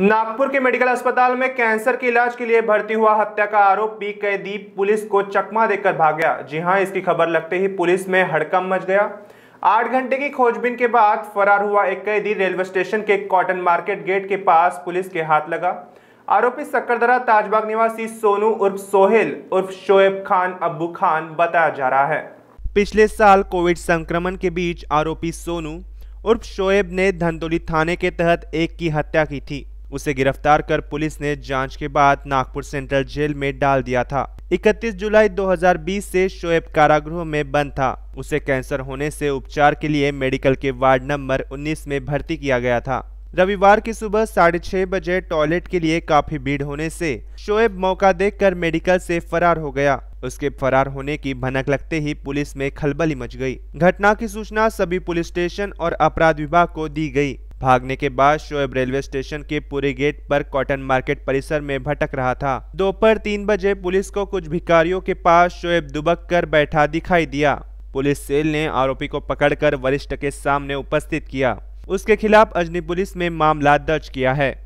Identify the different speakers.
Speaker 1: नागपुर के मेडिकल अस्पताल में कैंसर के इलाज के लिए भर्ती हुआ हत्या का आरोपी कैदी पुलिस को चकमा देकर भाग गया जी हां इसकी खबर लगते ही पुलिस में हड़कम मच गया आठ घंटे की खोजबीन के बाद फरार हुआ एक कैदी रेलवे स्टेशन के कॉटन मार्केट गेट के पास पुलिस के हाथ लगा आरोपी सक्करदरा ताजबाग निवासी सोनू उर्फ सोहेल उर्फ शोएब खान अबू खान बताया जा रहा है पिछले साल कोविड संक्रमण के बीच आरोपी सोनू उर्फ शोएब ने धंतोली थाने के तहत एक की हत्या की थी उसे गिरफ्तार कर पुलिस ने जांच के बाद नागपुर सेंट्रल जेल में डाल दिया था 31 जुलाई 2020 से शोएब कारागृह में बंद था उसे कैंसर होने से उपचार के लिए मेडिकल के वार्ड नंबर 19 में भर्ती किया गया था रविवार की सुबह साढ़े छह बजे टॉयलेट के लिए काफी भीड़ होने से शोएब मौका देखकर मेडिकल से फरार हो गया उसके फरार होने की भनक लगते ही पुलिस में खलबली मच गई घटना की सूचना सभी पुलिस स्टेशन और अपराध विभाग को दी गई भागने के बाद शोएब रेलवे स्टेशन के पूरे गेट पर कॉटन मार्केट परिसर में भटक रहा था दोपहर तीन बजे पुलिस को कुछ भिकारियों के पास शोएब दुबक कर बैठा दिखाई दिया पुलिस सेल ने आरोपी को पकड़कर वरिष्ठ के सामने उपस्थित किया उसके खिलाफ अजनी पुलिस में मामला दर्ज किया है